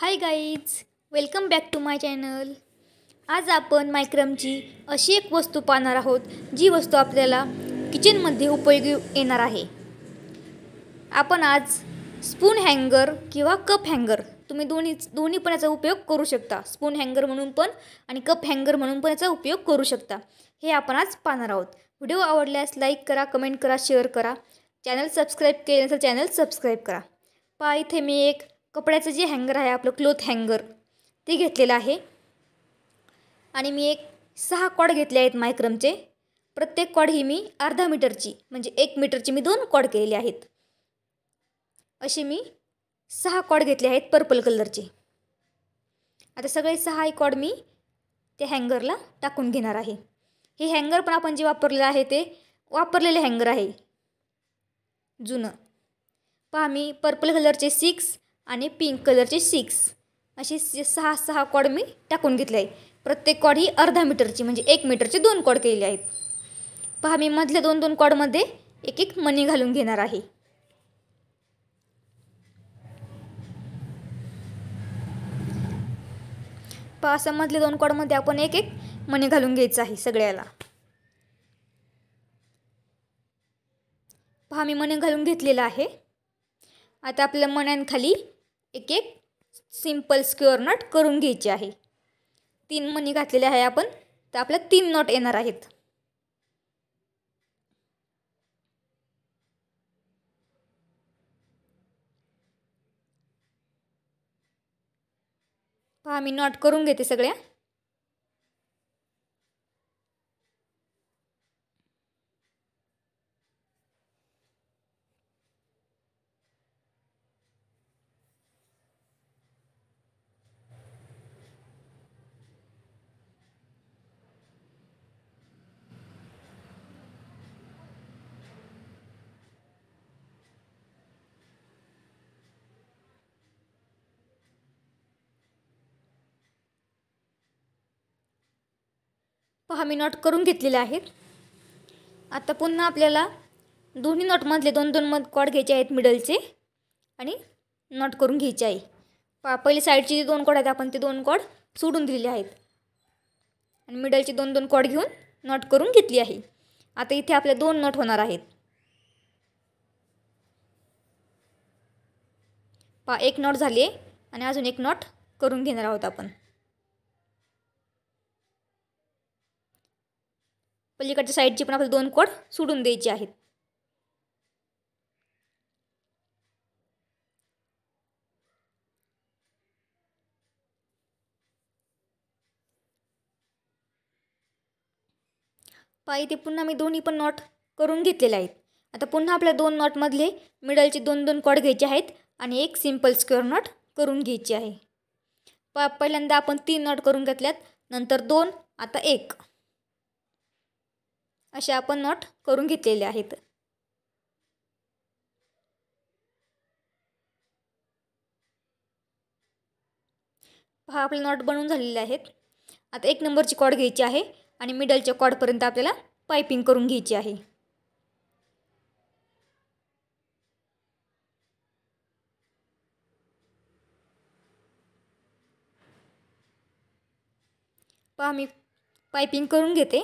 high guys welcome back to my channel आज आपण मायक्रमची अशी एक वस्तू पाहणार आहोत जी वस्तू आपल्याला किचनमध्ये उपयोगी येणार आहे आपण आज स्पून हँगर किंवा कप हँगर तुम्ही दोन्ही दोन्ही पण याचा उपयोग करू शकता स्पून हँगर म्हणून पण आणि कप हँगर म्हणून पण याचा उपयोग करू शकता हे आपण आज पाहणार आहोत व्हिडिओ आवडल्यास लाईक करा कमेंट करा शेअर करा चॅनल सबस्क्राईब केले नसेल चॅनल सबस्क्राईब करा पहा इथे मी एक कपड्याचं जे हँगर आहे आपलं क्लोथ हँगर ते घेतलेलं आहे आणि मी एक सहा कॉड घेतले आहेत मायक्रमचे प्रत्येक कॉड ही मी अर्धा मीटरची म्हणजे एक मीटरची मी दोन कॉड केलेली आहेत असे मी सहा कॉड घेतले आहेत पर्पल कलरचे आता सगळे सहा कॉड मी त्या हँगरला टाकून घेणार आहे हे हँगर पण आपण जे वापरलेलं आहे ते वापरलेले हँगर आहे जुनं पहा मी पर्पल कलरचे सिक्स आणि पिंक कलरचे सिक्स असे सहा सहा कॉड मी टाकून घेतले आहे प्रत्येक कॉड ही अर्धा मीटरची म्हणजे एक मीटरचे दोन कॉड केलेले आहेत पहा मी मधल्या दोन दोन कॉडमध्ये एक एक मणी घालून घेणार आहे पहा असं मधल्या दोन कॉडमध्ये आपण एक एक मणी घालून घ्यायचं आहे सगळ्याला पहा मी मणी घालून घेतलेलं आहे आता आपल्या मण्यांखाली एक एक सिंपल स्क्युअर नॉट करून घ्यायची आहे तीन मणी घातलेले आहे आपण तर आपल्या तीन नॉट येणार आहेत पहा मी नॉट करून घेते सगळ्या पहा मी नॉट करून घेतलेले आहेत आता पुन्हा आपल्याला दोन्ही नॉटमधले दोन दोन मध कॉड घ्यायचे आहेत मिडलचे आणि नॉट करून घ्यायचे आहे पहा पहिले साईडचे जे दोन कॉड आहेत आपण ते दोन कॉड सोडून दिलेले आहेत आणि मिडलचे दोन दोन कॉड घेऊन नॉट करून घेतली आहे आता इथे आपल्या दोन नॉट होणार आहेत पहा एक नॉट झाली आणि अजून एक नॉट करून घेणार आहोत आपण पलीकडच्या साईडची पण आपल्याला दोन कोड सोडून द्यायचे आहेत पाय ते पुन्हा मी दोन्ही पण नॉट करून घेतलेले आहेत आता पुन्हा आपल्या दोन नॉटमधले मिडलचे दोन दोन कॉड घ्यायचे आहेत आणि एक सिंपल स्क्वेअर नॉट करून घ्यायची आहे प पहिल्यांदा आपण तीन नॉट करून घेतल्यात नंतर दोन आता एक असे आपण नोट करून घेतलेले आहेत पहा आपले नॉट बनवून झालेले आहेत आता एक नंबरची कॉड घ्यायची आहे आणि मिडलच्या कॉडपर्यंत आपल्याला पायपिंग करून घ्यायची आहे पहा मी पायपिंग करून घेते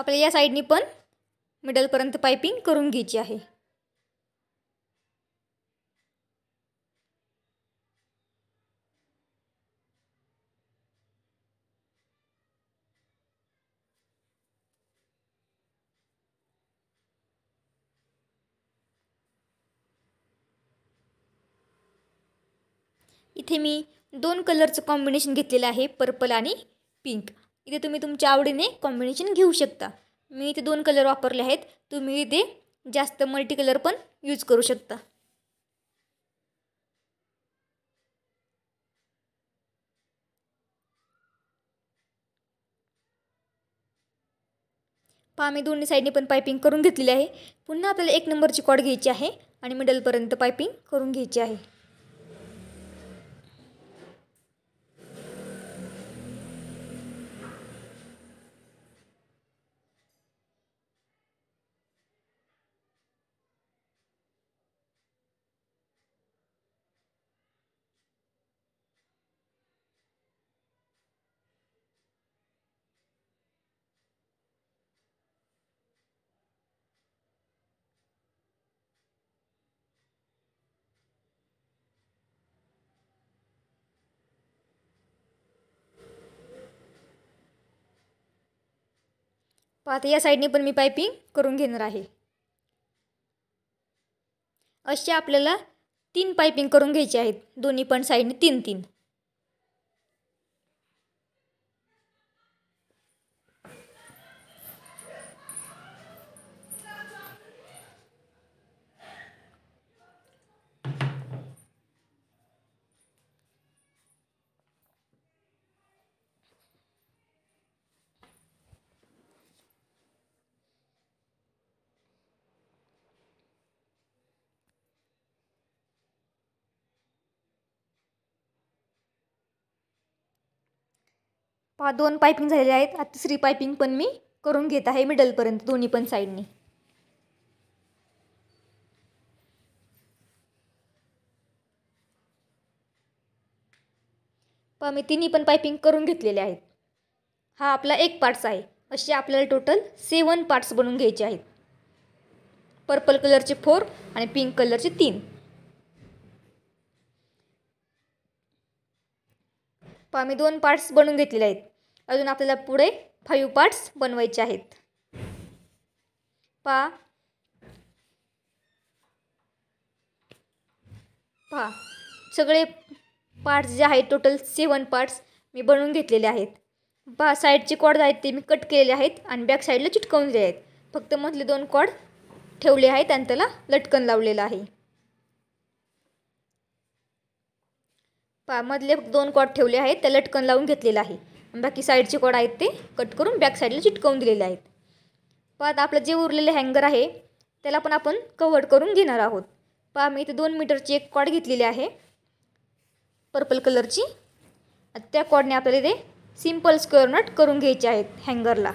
आपल्या या साईडनी पण मिडलपर्यंत पायपिंग करून घ्यायची आहे इथे मी दोन कलरचं कॉम्बिनेशन घेतलेलं आहे पर्पल आणि पिंक इथे तुम्ही तुमच्या आवडीने कॉम्बिनेशन घेऊ शकता मी इथे दोन कलर वापरले आहेत तुम्ही इथे जास्त मल्टी कलर पण यूज करू शकता पहा मी दोन्ही साईडने पण पायपिंग करून घेतलेली आहे पुन्हा आपल्याला एक नंबरची कॉड घ्यायची आहे आणि मिडलपर्यंत पायपिंग करून घ्यायची आहे पाहते या साईडने पण मी पायपिंग करून घेणार आहे असे आपल्याला तीन पायपिंग करून घ्यायचे आहेत दोन्ही पण साईडने तीन तीन पहा दोन पायपिंग झालेले आहेत आता तिसरी पायपिंग पण मी करून घेत आहे मिडलपर्यंत दोन्ही पण साईडनी पहा मी तिन्ही पण पायपिंग करून घेतलेले आहेत हा आपला एक पार्ट्स आहे असे आपल्याला टोटल सेवन पार्ट्स बनवून घ्यायचे आहेत पर्पल कलरचे फोर आणि पिंक कलरचे तीन पहा मी दोन पार्ट्स बनवून घेतलेले आहेत अजून आपल्याला पुढे फाईव्ह पार्ट्स बनवायचे आहेत पा पहा सगळे पार्ट्स जे आहेत टोटल सेवन पार्ट्स मी बनवून घेतलेले आहेत पहा साईडचे कॉड आहेत ते मी कट केलेले आहेत आणि बॅक साईडला चिटकवून दिले आहेत फक्त मधले दोन कॉड ठेवले आहेत आणि त्याला लटकन लावलेलं आहे पहा मधले दोन कॉड ठेवले आहेत त्या लटकन लावून घेतलेलं आहे बाकी साईडचे कॉड आहेत ते कट करून बॅक साईडला चिटकवून दिलेले आहेत पहा आता आपलं जे उरलेले हँगर आहे त्याला पण आपण कवर करून घेणार आहोत पहा मी इथे दोन मीटरची एक कॉड घेतलेली आहे पर्पल कलरची त्या कॉडने आपल्याला ते सिम्पल स्क्वेअर नट करून घ्यायचे आहेत हँगरला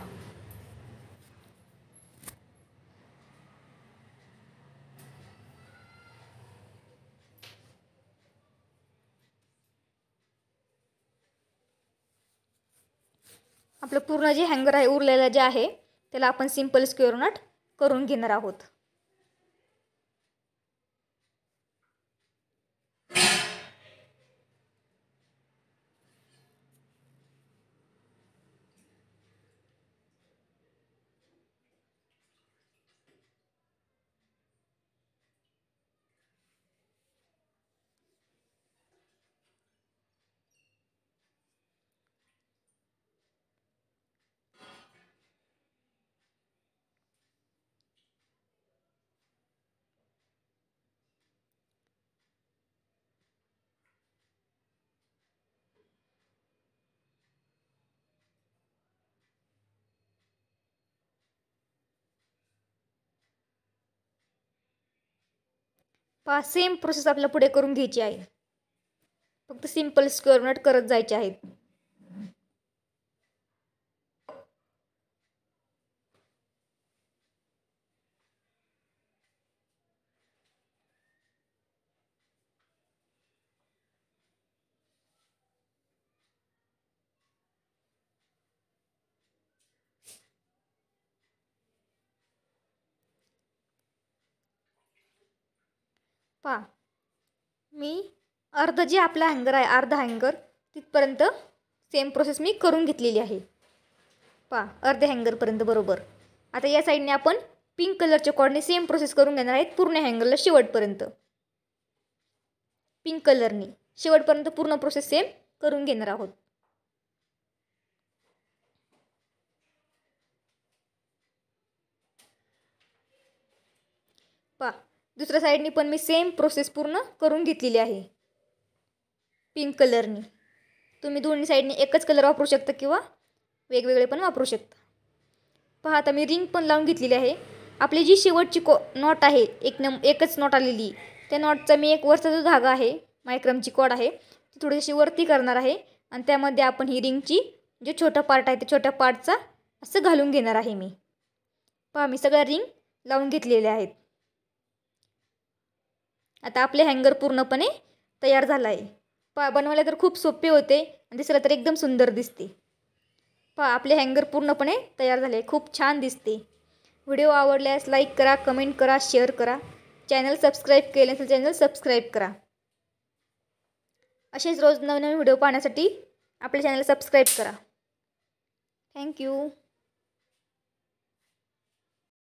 आपलं पूर्ण जे हँगर आहे उरलेलं जे आहे त्याला आपण सिम्पल स्क्वेअर नट करून घेणार आहोत पा सेम प्रोसेस आपल्याला पुढे करून घ्यायची आहे फक्त सिम्पल स्क्वेअर नट करत जायचे आहेत पा मी अर्ध जे आपला हँगर आहे अर्धा हँगर तिथपर्यंत सेम प्रोसेस मी करून घेतलेली आहे पा अर्ध्या हँगरपर्यंत बरोबर आता या साईडने आपण पिंक कलरच्या कॉर्डने सेम प्रोसेस करून घेणार आहेत पूर्ण हँगरला शेवटपर्यंत पिंक कलरने शेवटपर्यंत पूर्ण प्रोसेस सेम करून घेणार आहोत पा दुसऱ्या साईडनी पण मी सेम प्रोसेस पूर्ण करून घेतलेली आहे पिंक कलरनी तुम्ही दोन्ही साईडनी एकच कलर वापरू शकता किंवा वेगवेगळे पण वापरू शकता पहा आता मी रिंग पण लावून घेतलेली आहे आपली जी शेवटची को नॉट आहे एक नम एकच नॉट आलेली त्या नॉटचा मी एक वरचा जो धागा आहे मायक्रमची कॉड आहे ती थोडीशी वरती करणार आहे आणि त्यामध्ये आपण ही रिंगची जो छोटा पार्ट आहे त्या छोट्या पार्टचा असं घालून घेणार आहे मी पहा मी सगळ्या रिंग लावून घेतलेल्या आहेत आता आपले हँगर पूर्णपणे तयार झाला आहे पा बनवायला तर खूप सोपे होते आणि दिसलं तर एकदम सुंदर दिसते पा आपले हँगर पूर्णपणे तयार झाले खूप छान दिसते व्हिडिओ आवडल्यास लाईक करा कमेंट करा शेअर करा चॅनल सबस्क्राईब केले असेल चॅनल सबस्क्राईब करा असेच रोज नवनवीन व्हिडिओ पाहण्यासाठी आपल्या चॅनल सबस्क्राईब करा थँक्यू